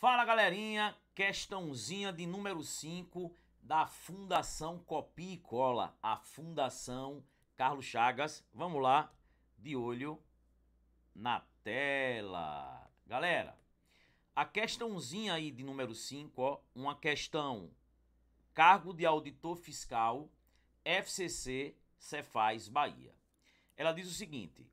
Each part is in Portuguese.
Fala galerinha, questãozinha de número 5 da Fundação Copia e Cola, a Fundação Carlos Chagas. Vamos lá, de olho na tela. Galera, a questãozinha aí de número 5, ó, uma questão. Cargo de auditor fiscal, FCC, Cefaz Bahia. Ela diz o seguinte: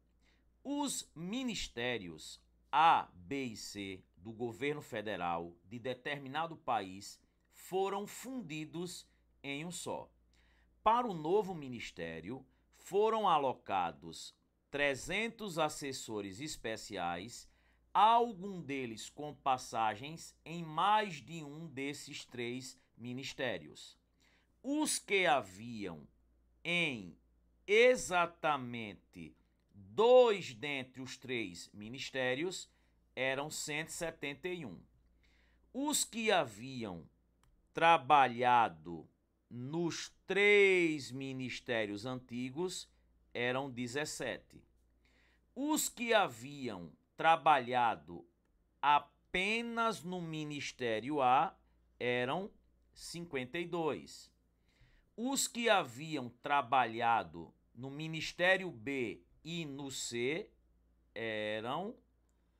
os ministérios A, B e C do governo federal de determinado país foram fundidos em um só. Para o novo ministério, foram alocados 300 assessores especiais, algum deles com passagens em mais de um desses três ministérios. Os que haviam em exatamente dois dentre os três ministérios eram 171. Os que haviam trabalhado nos três ministérios antigos eram 17. Os que haviam trabalhado apenas no ministério A eram 52. Os que haviam trabalhado no ministério B e no C eram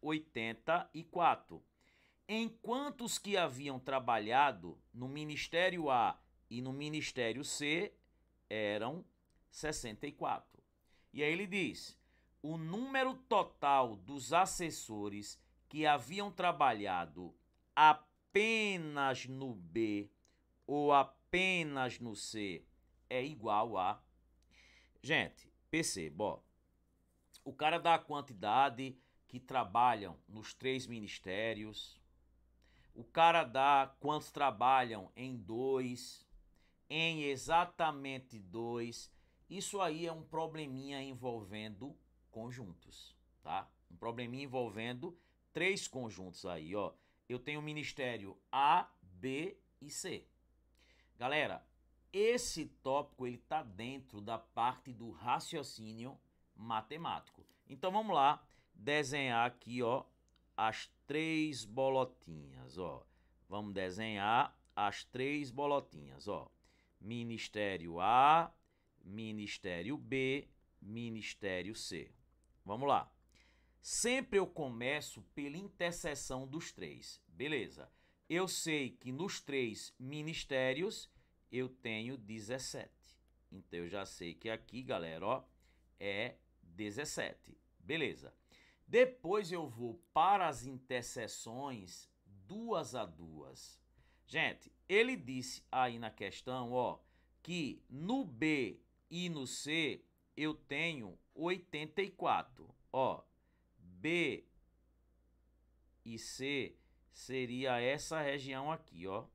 84. Enquanto os que haviam trabalhado no ministério A e no ministério C eram 64. E aí ele diz: o número total dos assessores que haviam trabalhado apenas no B ou apenas no C é igual a. Gente, perceba, ó, o cara dá a quantidade, que trabalham nos três ministérios. O cara dá quantos trabalham em dois, em exatamente dois. Isso aí é um probleminha envolvendo conjuntos, tá? Um probleminha envolvendo três conjuntos aí, ó. Eu tenho ministério A, B e C. Galera, esse tópico ele tá dentro da parte do raciocínio matemático. Então vamos lá desenhar aqui, ó, as três bolotinhas, ó. Vamos desenhar as três bolotinhas, ó. Ministério A, Ministério B, Ministério C. Vamos lá. Sempre eu começo pela interseção dos três, beleza? Eu sei que nos três ministérios eu tenho 17. Então eu já sei que aqui, galera, ó, é 17. Beleza. Depois eu vou para as interseções duas a duas. Gente, ele disse aí na questão, ó, que no B e no C eu tenho 84. Ó, B e C seria essa região aqui, ó.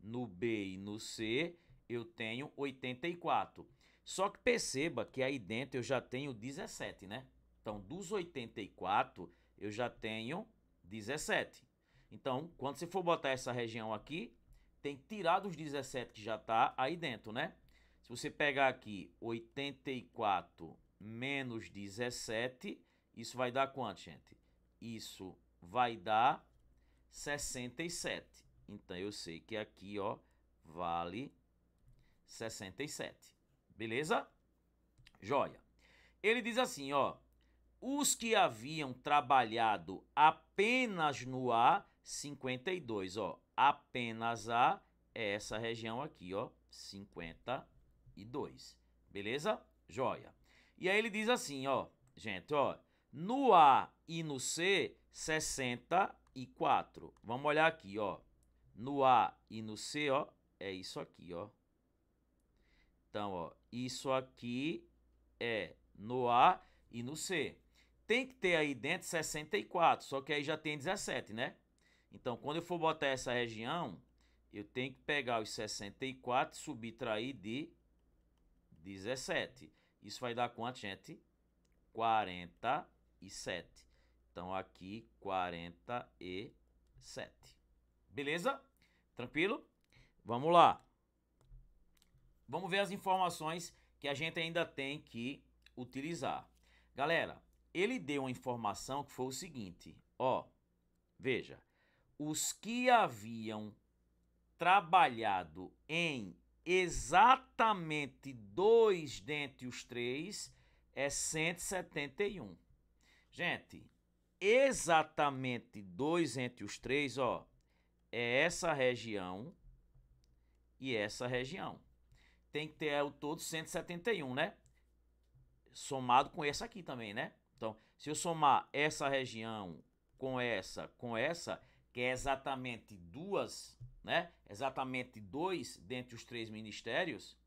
No B e no C eu tenho 84. Só que perceba que aí dentro eu já tenho 17, né? Então, dos 84, eu já tenho 17. Então, quando você for botar essa região aqui, tem que tirar dos 17 que já está aí dentro, né? Se você pegar aqui 84 menos 17, isso vai dar quanto, gente? Isso vai dar 67. Então, eu sei que aqui, ó, vale 67. Beleza? Joia. Ele diz assim, ó, os que haviam trabalhado apenas no A52, ó, apenas A é essa região aqui, ó, 52. Beleza? Joia. E aí ele diz assim, ó, gente, ó, no A e no C, 64. Vamos olhar aqui, ó. No A e no C, ó, é isso aqui, ó. Então, ó, isso aqui é no A e no C tem que ter aí dentro 64, só que aí já tem 17, né? Então, quando eu for botar essa região, eu tenho que pegar os 64 e subtrair de 17. Isso vai dar quanto, gente? 47. Então, aqui, 47. Beleza? Tranquilo? Vamos lá. Vamos ver as informações que a gente ainda tem que utilizar. Galera, ele deu uma informação que foi o seguinte: ó, veja, os que haviam trabalhado em exatamente dois dentre os três é 171. Gente, exatamente dois entre os três, ó, é essa região e essa região. Tem que ter o todo 171, né? Somado com esse aqui também, né? Então, se eu somar essa região com essa, com essa, que é exatamente duas, né? Exatamente dois dentre os três ministérios,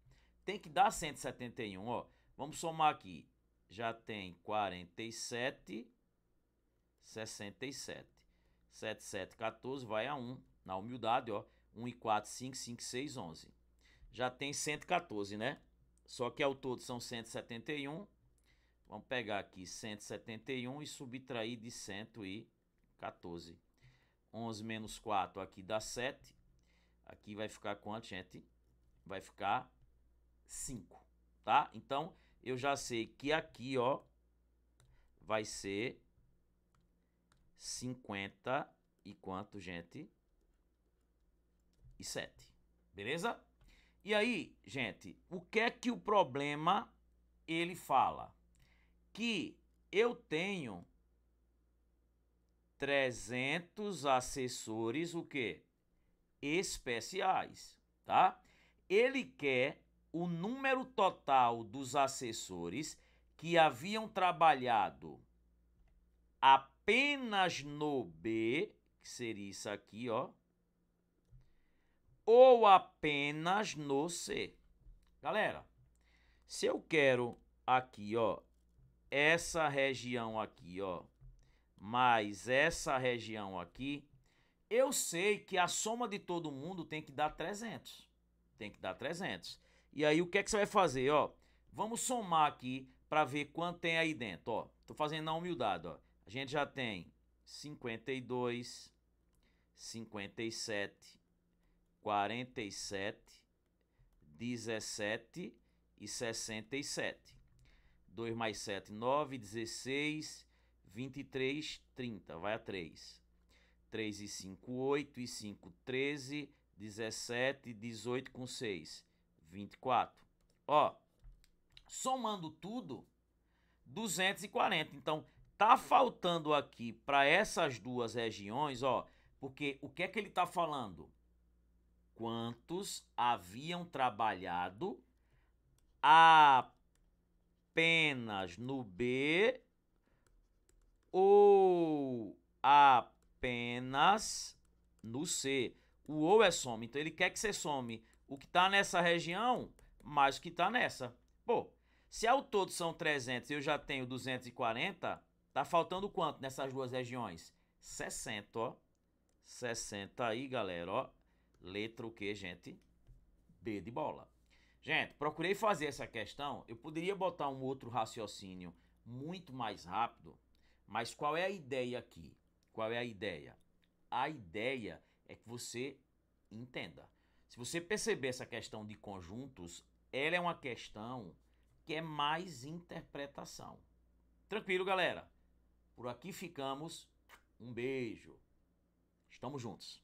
tem que dar 171, ó. Vamos somar aqui. Já tem 47, 67. 7, 7, 14 vai a 1. Na humildade, ó. 1 e 4, 5, 5, 6, 11. Já tem 114, né? Só que ao todo são 171. Vamos pegar aqui 171 e subtrair de 114. 11 menos 4 aqui dá 7. Aqui vai ficar quanto, gente? Vai ficar 5, tá? Então, eu já sei que aqui, ó, vai ser 50 e quanto, gente? E 7, beleza? E aí, gente, o que é que o problema ele fala? que eu tenho 300 assessores o quê? especiais, tá? Ele quer o número total dos assessores que haviam trabalhado apenas no B, que seria isso aqui, ó, ou apenas no C. Galera, se eu quero aqui, ó, essa região aqui, ó, mais essa região aqui, eu sei que a soma de todo mundo tem que dar 300. Tem que dar 300. E aí o que é que você vai fazer, ó? Vamos somar aqui para ver quanto tem aí dentro, ó. Tô fazendo na humildade, ó. A gente já tem 52, 57, 47, 17 e 67. 2 mais 7, 9, 16, 23, 30. Vai a 3. 3 e 5, 8 e 5, 13, 17, 18 com 6, 24. Ó, somando tudo, 240. Então, tá faltando aqui para essas duas regiões, ó, porque o que é que ele tá falando? Quantos haviam trabalhado a apenas no B ou apenas no C. O ou é some, então ele quer que você some o que está nessa região mais o que está nessa. Pô, se ao todo são 300 e eu já tenho 240, tá faltando quanto nessas duas regiões? 60, ó. 60 aí, galera, ó. Letra o que, gente? B de bola. Gente, procurei fazer essa questão. Eu poderia botar um outro raciocínio muito mais rápido, mas qual é a ideia aqui? Qual é a ideia? A ideia é que você entenda. Se você perceber essa questão de conjuntos, ela é uma questão que é mais interpretação. Tranquilo, galera? Por aqui ficamos. Um beijo. Estamos juntos.